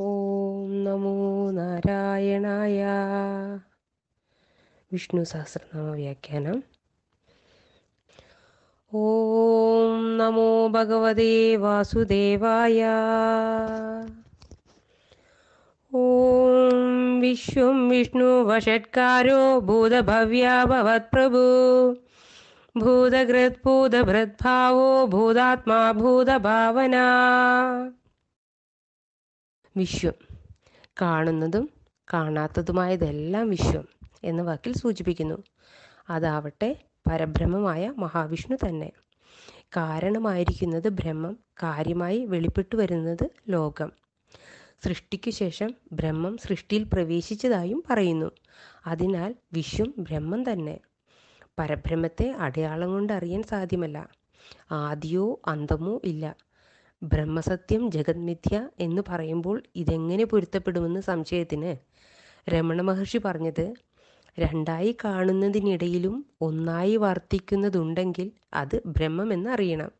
ഓം നമോ നാരായണായ വിഷ്ണു സഹസ്രനാമ വ്യാഖ്യാനം ഓം നമോ ഭഗവതേ വാസുദേവായ ഓം വിശ്വം വിഷ്ണു വഷട്കാരോ ഭൂതഭവ്യാഭവത്പ്രഭു ഭൂതകൃത് ഭൂതഭൃദ്ഭാവോ ഭൂതാത്മാ ഭൂതഭാവന വിശ്വം കാണുന്നതും കാണാത്തതുമായതെല്ലാം വിശ്വം എന്ന വാക്കിൽ സൂചിപ്പിക്കുന്നു അതാവട്ടെ പരബ്രഹ്മമായ മഹാവിഷ്ണു തന്നെ കാരണമായിരിക്കുന്നത് ബ്രഹ്മം കാര്യമായി വെളിപ്പെട്ടു വരുന്നത് ലോകം സൃഷ്ടിക്കു ശേഷം ബ്രഹ്മം സൃഷ്ടിയിൽ പ്രവേശിച്ചതായും പറയുന്നു അതിനാൽ വിശ്വം ബ്രഹ്മം തന്നെ പരബ്രഹ്മത്തെ അടയാളം കൊണ്ട് അറിയാൻ സാധ്യമല്ല ആദിയോ അന്തമോ ഇല്ല ബ്രഹ്മസത്യം ജഗത്മിഥ്യ എന്ന് പറയുമ്പോൾ ഇതെങ്ങനെ പൊരുത്തപ്പെടുമെന്ന് സംശയത്തിന് രമണ മഹർഷി പറഞ്ഞത് രണ്ടായി കാണുന്നതിനിടയിലും ഒന്നായി വർത്തിക്കുന്നതുണ്ടെങ്കിൽ അത് അറിയണം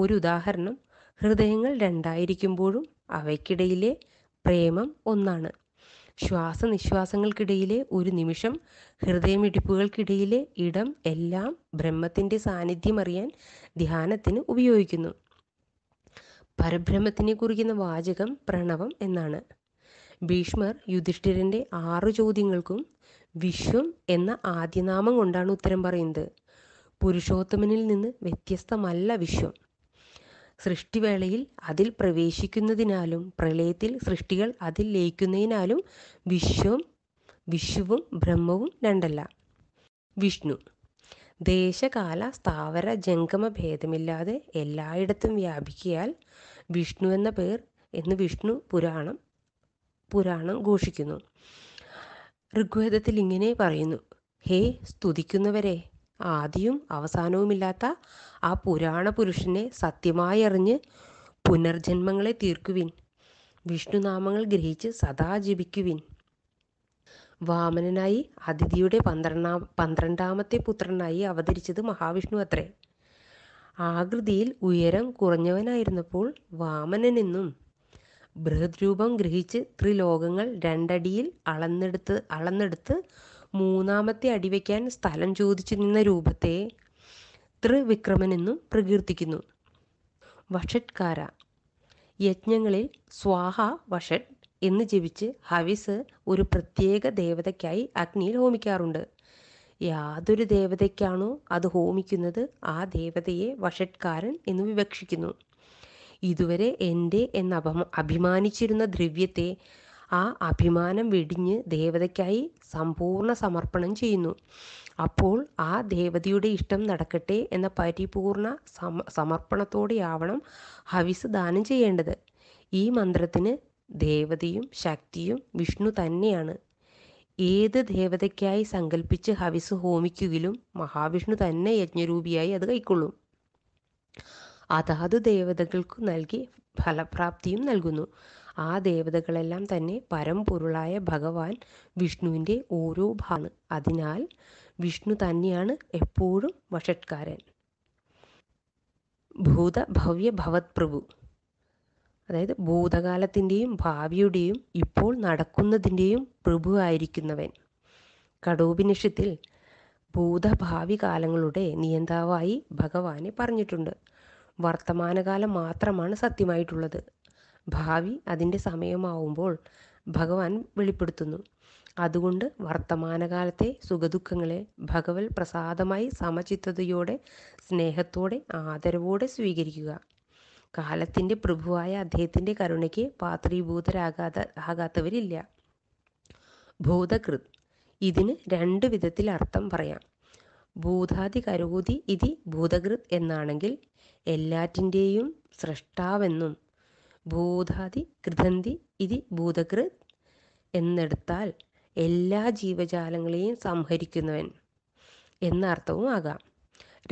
ഒരു ഉദാഹരണം ഹൃദയങ്ങൾ രണ്ടായിരിക്കുമ്പോഴും അവയ്ക്കിടയിലെ പ്രേമം ഒന്നാണ് ശ്വാസനിശ്വാസങ്ങൾക്കിടയിലെ ഒരു നിമിഷം ഹൃദയമിടിപ്പുകൾക്കിടയിലെ ഇടം എല്ലാം ബ്രഹ്മത്തിൻ്റെ സാന്നിധ്യം അറിയാൻ ധ്യാനത്തിന് ഉപയോഗിക്കുന്നു പരബ്രഹ്മത്തിനെ കുറിക്കുന്ന വാചകം പ്രണവം എന്നാണ് ഭീഷ്മർ യുധിഷ്ഠിരൻ്റെ ആറു ചോദ്യങ്ങൾക്കും വിശ്വം എന്ന ആദ്യനാമം കൊണ്ടാണ് ഉത്തരം പറയുന്നത് പുരുഷോത്തമനിൽ നിന്ന് വ്യത്യസ്തമല്ല വിശ്വം സൃഷ്ടിവേളയിൽ അതിൽ പ്രവേശിക്കുന്നതിനാലും പ്രളയത്തിൽ സൃഷ്ടികൾ അതിൽ ലയിക്കുന്നതിനാലും വിശ്വം വിശ്വവും ബ്രഹ്മവും രണ്ടല്ല വിഷ്ണു ദേശകാല സ്ഥാവര ജംഗമ ഭേദമില്ലാതെ എല്ലായിടത്തും വ്യാപിക്കിയാൽ വിഷ്ണു എന്ന പേർ എന്ന് വിഷ്ണു പുരാണം പുരാണം ഘോഷിക്കുന്നു ഋഗ്വേദത്തിൽ ഇങ്ങനെ പറയുന്നു ഹേ സ്തുതിക്കുന്നവരെ ആദിയും അവസാനവുമില്ലാത്ത ആ പുരാണ പുരുഷനെ സത്യമായി അറിഞ്ഞ് പുനർജന്മങ്ങളെ തീർക്കുവിൻ വിഷ്ണുനാമങ്ങൾ ഗ്രഹിച്ച് സദാ ജപിക്കുവിൻ വാമനനായി അതിഥിയുടെ പന്ത്രണ്ടാം പന്ത്രണ്ടാമത്തെ പുത്രനായി അവതരിച്ചത് മഹാവിഷ്ണു അത്രേ ആകൃതിയിൽ ഉയരം കുറഞ്ഞവനായിരുന്നപ്പോൾ വാമനനെന്നും ബൃഹത് രൂപം ഗ്രഹിച്ച് ത്രിലോകങ്ങൾ രണ്ടടിയിൽ അളന്നെടുത്ത് അളന്നെടുത്ത് മൂന്നാമത്തെ അടിവയ്ക്കാൻ സ്ഥലം ചോദിച്ചു നിന്ന രൂപത്തെ ത്രിവിക്രമനെന്നും പ്രകീർത്തിക്കുന്നു വഷട്ട്കാര യജ്ഞങ്ങളിൽ സ്വാഹ വഷട് എന്ന് ജപിച്ച് ഹവിസ് ഒരു പ്രത്യേക ദേവതയ്ക്കായി അഗ്നിയിൽ ഹോമിക്കാറുണ്ട് യാതൊരു ദേവതയ്ക്കാണോ അത് ഹോമിക്കുന്നത് ആ ദേവതയെ വഷട്ട്കാരൻ എന്ന് വിവക്ഷിക്കുന്നു ഇതുവരെ എൻ്റെ എന്ന് അഭിമാനിച്ചിരുന്ന ദ്രവ്യത്തെ ആ അഭിമാനം വെടിഞ്ഞ് ദേവതയ്ക്കായി സമ്പൂർണ്ണ സമർപ്പണം ചെയ്യുന്നു അപ്പോൾ ആ ദേവതയുടെ ഇഷ്ടം നടക്കട്ടെ എന്ന പരിപൂർണ സമർപ്പണത്തോടെയാവണം ഹവിസ് ദാനം ചെയ്യേണ്ടത് ഈ മന്ത്രത്തിന് ദേവതയും ശക്തിയും വിഷ്ണു തന്നെയാണ് ഏത് ദേവതയ്ക്കായി സങ്കല്പിച്ച് ഹവിസ് ഹോമിക്കുകിലും മഹാവിഷ്ണു തന്നെ യജ്ഞരൂപിയായി അത് കൈക്കൊള്ളും അതാത് ദേവതകൾക്കു നൽകി ഫലപ്രാപ്തിയും നൽകുന്നു ആ ദേവതകളെല്ലാം തന്നെ പരമ്പൊരുളായ ഭഗവാൻ വിഷ്ണുവിൻ്റെ ഓരോ ഭാഗമാണ് അതിനാൽ വിഷ്ണു തന്നെയാണ് എപ്പോഴും വഷട്കാരൻ ഭൂത ഭവ്യ ഭവത് പ്രഭു അതായത് ഭൂതകാലത്തിൻ്റെയും ഭാവിയുടെയും ഇപ്പോൾ നടക്കുന്നതിൻ്റെയും പ്രഭുവായിരിക്കുന്നവൻ കടോപനിഷത്തിൽ ഭൂതഭാവി കാലങ്ങളുടെ നിയന്താവായി ഭഗവാനെ പറഞ്ഞിട്ടുണ്ട് വർത്തമാനകാലം മാത്രമാണ് സത്യമായിട്ടുള്ളത് ഭാവി അതിൻ്റെ സമയമാവുമ്പോൾ ഭഗവാൻ വെളിപ്പെടുത്തുന്നു അതുകൊണ്ട് വർത്തമാനകാലത്തെ സുഖദുഃഖങ്ങളെ ഭഗവത് പ്രസാദമായി സമചിത്തതയോടെ സ്നേഹത്തോടെ ആദരവോടെ സ്വീകരിക്കുക കാലത്തിൻ്റെ പ്രഭുവായ അദ്ദേഹത്തിൻ്റെ കരുണയ്ക്ക് പാത്രീഭൂതരാകാത ആകാത്തവരില്ല ഭൂതകൃത് ഇതിന് രണ്ട് വിധത്തിൽ അർത്ഥം പറയാം ഭൂതാതി കരൂതി ഇതി ഭൂതകൃത് എന്നാണെങ്കിൽ എല്ലാറ്റിൻ്റെയും സൃഷ്ടാവെന്നും ഭൂതാതി കൃതന്തി ഇതി ഭൂതകൃത് എന്നെടുത്താൽ എല്ലാ ജീവജാലങ്ങളെയും സംഹരിക്കുന്നവൻ എന്ന അർത്ഥവും ആകാം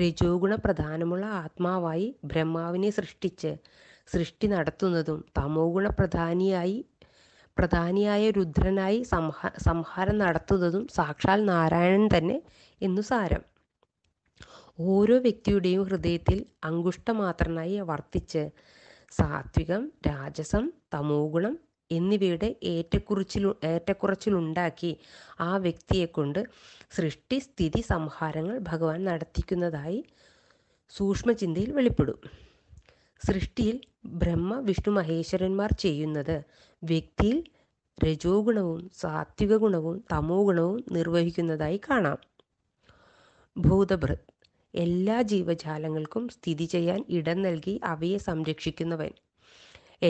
രജോഗുണ പ്രധാനമുള്ള ആത്മാവായി ബ്രഹ്മാവിനെ സൃഷ്ടിച്ച് സൃഷ്ടി നടത്തുന്നതും തമോഗുണ പ്രധാനിയായി പ്രധാനിയായ രുദ്രനായി സംഹാ സംഹാരം നടത്തുന്നതും സാക്ഷാൽ നാരായണൻ തന്നെ എന്നു സാരം ഓരോ വ്യക്തിയുടെയും ഹൃദയത്തിൽ അങ്കുഷ്ടമാത്രനായി വർത്തിച്ച് സാത്വികം രാജസം തമോഗുണം എന്നിവയുടെ ഏറ്റക്കുറിച്ചിലു ഏറ്റക്കുറച്ചിലുണ്ടാക്കി ആ വ്യക്തിയെക്കൊണ്ട് സൃഷ്ടി സ്ഥിതി സംഹാരങ്ങൾ ഭഗവാൻ നടത്തിക്കുന്നതായി സൂക്ഷ്മചിന്തയിൽ വെളിപ്പെടും സൃഷ്ടിയിൽ ബ്രഹ്മ വിഷ്ണു മഹേശ്വരന്മാർ ചെയ്യുന്നത് വ്യക്തിയിൽ രജോ ഗുണവും സാത്വിക ഗുണവും തമോ ഗുണവും നിർവഹിക്കുന്നതായി കാണാം ഭൂതഭൃത് എല്ലാ ജീവജാലങ്ങൾക്കും സ്ഥിതി ചെയ്യാൻ ഇടം നൽകി അവയെ സംരക്ഷിക്കുന്നവൻ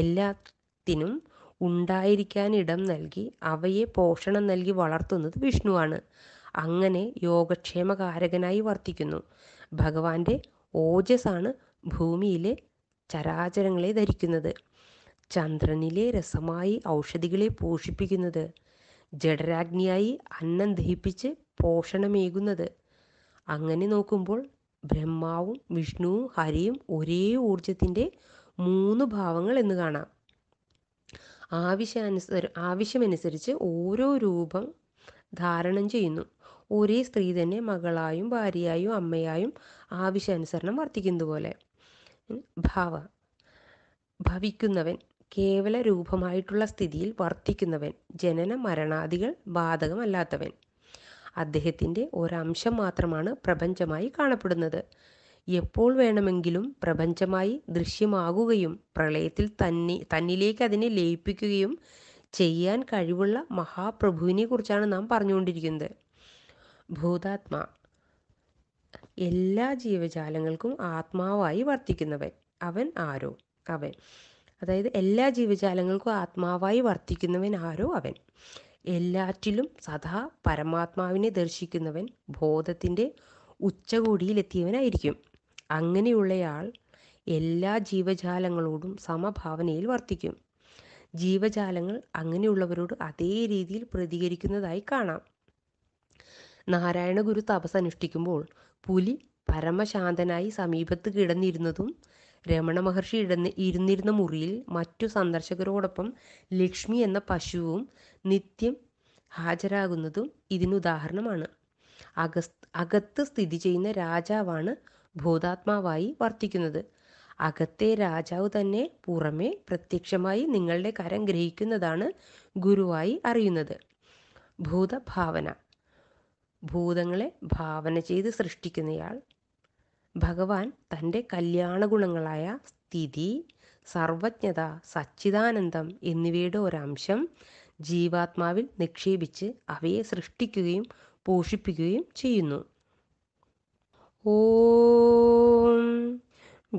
എല്ലാത്തിനും ഉണ്ടായിരിക്കാൻ ഇടം നൽകി അവയെ പോഷണം നൽകി വളർത്തുന്നത് വിഷ്ണുവാണ് അങ്ങനെ യോഗക്ഷേമകാരകനായി വർത്തിക്കുന്നു ഭഗവാന്റെ ഓജസ്സാണ് ഭൂമിയിലെ ചരാചരങ്ങളെ ധരിക്കുന്നത് ചന്ദ്രനിലെ രസമായി ഔഷധികളെ പോഷിപ്പിക്കുന്നത് ജഡരാജ്ഞിയായി അന്നം ദഹിപ്പിച്ച് പോഷണമേകുന്നത് അങ്ങനെ നോക്കുമ്പോൾ ബ്രഹ്മാവും വിഷ്ണുവും ഹരിയും ഒരേ ഊർജത്തിൻ്റെ മൂന്ന് ഭാവങ്ങൾ എന്ന് കാണാം ആവശ്യാനുസരി ആവശ്യമനുസരിച്ച് ഓരോ രൂപം ധാരണം ചെയ്യുന്നു ഒരേ സ്ത്രീ തന്നെ മകളായും ഭാര്യയായും അമ്മയായും ആവശ്യാനുസരണം വർദ്ധിക്കുന്നതുപോലെ ഭാവ ഭവിക്കുന്നവൻ കേവല രൂപമായിട്ടുള്ള സ്ഥിതിയിൽ വർദ്ധിക്കുന്നവൻ ജനന മരണാദികൾ ബാധകമല്ലാത്തവൻ അദ്ദേഹത്തിൻ്റെ ഒരംശം മാത്രമാണ് പ്രപഞ്ചമായി കാണപ്പെടുന്നത് എപ്പോൾ വേണമെങ്കിലും പ്രപഞ്ചമായി ദൃശ്യമാകുകയും പ്രളയത്തിൽ തന്നെ തന്നിലേക്ക് അതിനെ ലയിപ്പിക്കുകയും ചെയ്യാൻ കഴിവുള്ള മഹാപ്രഭുവിനെ കുറിച്ചാണ് നാം പറഞ്ഞുകൊണ്ടിരിക്കുന്നത് ഭൂതാത്മാ എല്ലാ ജീവജാലങ്ങൾക്കും ആത്മാവായി വർത്തിക്കുന്നവൻ അവൻ ആരോ അവൻ അതായത് എല്ലാ ജീവജാലങ്ങൾക്കും ആത്മാവായി വർത്തിക്കുന്നവൻ ആരോ അവൻ എല്ലാറ്റിലും സദാ പരമാത്മാവിനെ ദർശിക്കുന്നവൻ ബോധത്തിൻ്റെ ഉച്ചകോടിയിലെത്തിയവനായിരിക്കും അങ്ങനെയുള്ളയാൾ എല്ലാ ജീവജാലങ്ങളോടും സമഭാവനയിൽ വർത്തിക്കും ജീവജാലങ്ങൾ അങ്ങനെയുള്ളവരോട് അതേ രീതിയിൽ പ്രതികരിക്കുന്നതായി കാണാം നാരായണ ഗുരു അനുഷ്ഠിക്കുമ്പോൾ പുലി പരമശാന്തനായി സമീപത്ത് കിടന്നിരുന്നതും രമണ മഹർഷി ഇടന്ന് ഇരുന്നിരുന്ന മുറിയിൽ മറ്റു സന്ദർശകരോടൊപ്പം ലക്ഷ്മി എന്ന പശുവും നിത്യം ഹാജരാകുന്നതും ഇതിനുദാഹരണമാണ് അകസ് അകത്ത് സ്ഥിതി ചെയ്യുന്ന രാജാവാണ് ഭൂതാത്മാവായി വർത്തിക്കുന്നത് അകത്തെ രാജാവ് തന്നെ പുറമേ പ്രത്യക്ഷമായി നിങ്ങളുടെ കരം ഗ്രഹിക്കുന്നതാണ് ഗുരുവായി അറിയുന്നത് ഭൂതഭാവന ഭൂതങ്ങളെ ഭാവന ചെയ്ത് സൃഷ്ടിക്കുന്നയാൾ ഭഗവാൻ തൻ്റെ കല്യാണ ഗുണങ്ങളായ സ്ഥിതി സർവജ്ഞത സച്ചിദാനന്ദം എന്നിവയുടെ ഒരംശം ജീവാത്മാവിൽ നിക്ഷേപിച്ച് അവയെ സൃഷ്ടിക്കുകയും പോഷിപ്പിക്കുകയും ചെയ്യുന്നു ഓം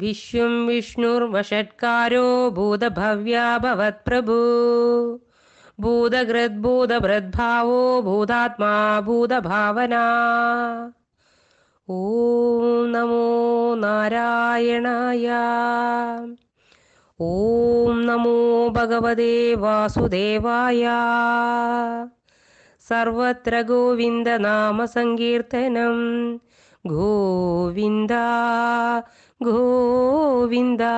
വിശ്വം വിഷ്ണുർവഷട്കാരോ ഭൂതഭവ്യാഭവത്പ്രഭു ഭൂതഹൃദ്ഭൂതഭൃദ്ഭാവോ ഭൂതാത്മാ ഭൂതഭാവന ഓം നമോ നാരായണായ ഓം നമോ ഭഗവതേ വാസുദേവായ സർവത്ര ഗോവിന്ദനാമസങ്കീർത്തനം గోవిందా గోవిందా